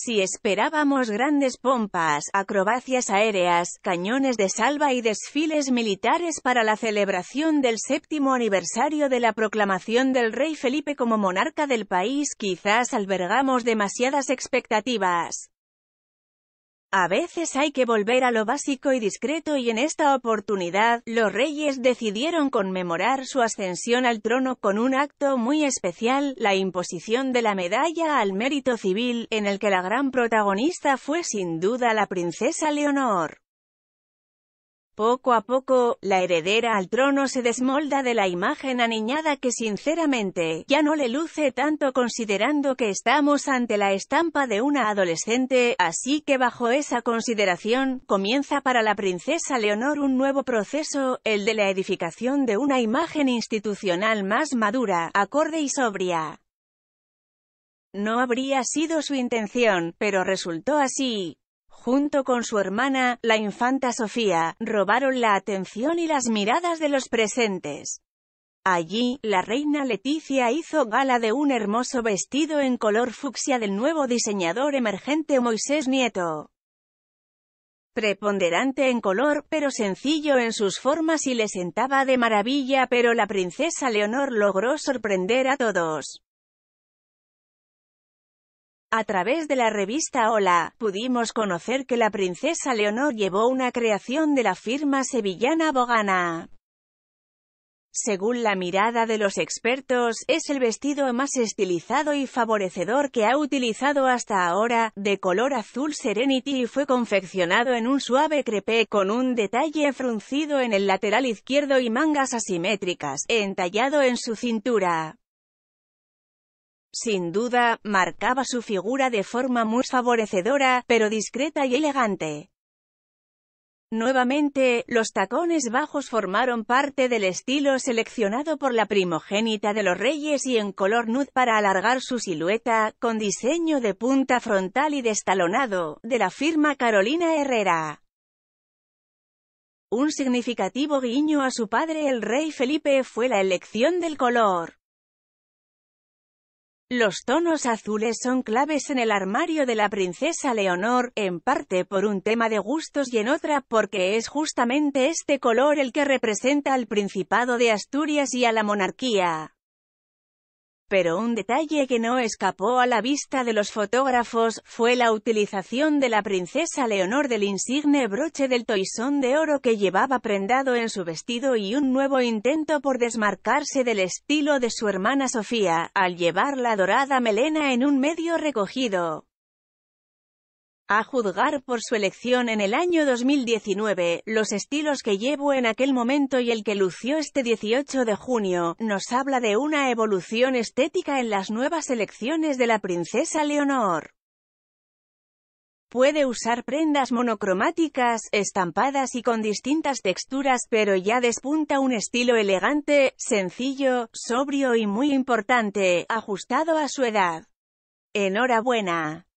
Si esperábamos grandes pompas, acrobacias aéreas, cañones de salva y desfiles militares para la celebración del séptimo aniversario de la proclamación del rey Felipe como monarca del país, quizás albergamos demasiadas expectativas. A veces hay que volver a lo básico y discreto y en esta oportunidad, los reyes decidieron conmemorar su ascensión al trono con un acto muy especial, la imposición de la medalla al mérito civil, en el que la gran protagonista fue sin duda la princesa Leonor. Poco a poco, la heredera al trono se desmolda de la imagen aniñada que sinceramente, ya no le luce tanto considerando que estamos ante la estampa de una adolescente, así que bajo esa consideración, comienza para la princesa Leonor un nuevo proceso, el de la edificación de una imagen institucional más madura, acorde y sobria. No habría sido su intención, pero resultó así junto con su hermana, la infanta Sofía, robaron la atención y las miradas de los presentes. Allí, la reina Leticia hizo gala de un hermoso vestido en color fucsia del nuevo diseñador emergente Moisés Nieto. Preponderante en color, pero sencillo en sus formas y le sentaba de maravilla pero la princesa Leonor logró sorprender a todos. A través de la revista Hola, pudimos conocer que la princesa Leonor llevó una creación de la firma sevillana Bogana. Según la mirada de los expertos, es el vestido más estilizado y favorecedor que ha utilizado hasta ahora, de color azul Serenity y fue confeccionado en un suave crepé con un detalle fruncido en el lateral izquierdo y mangas asimétricas, entallado en su cintura. Sin duda, marcaba su figura de forma muy favorecedora, pero discreta y elegante. Nuevamente, los tacones bajos formaron parte del estilo seleccionado por la primogénita de los reyes y en color nude para alargar su silueta, con diseño de punta frontal y destalonado, de la firma Carolina Herrera. Un significativo guiño a su padre el rey Felipe fue la elección del color. Los tonos azules son claves en el armario de la princesa Leonor, en parte por un tema de gustos y en otra porque es justamente este color el que representa al Principado de Asturias y a la monarquía. Pero un detalle que no escapó a la vista de los fotógrafos, fue la utilización de la princesa Leonor del insigne broche del toisón de oro que llevaba prendado en su vestido y un nuevo intento por desmarcarse del estilo de su hermana Sofía, al llevar la dorada melena en un medio recogido. A juzgar por su elección en el año 2019, los estilos que llevo en aquel momento y el que lució este 18 de junio, nos habla de una evolución estética en las nuevas elecciones de la princesa Leonor. Puede usar prendas monocromáticas, estampadas y con distintas texturas, pero ya despunta un estilo elegante, sencillo, sobrio y muy importante, ajustado a su edad. Enhorabuena.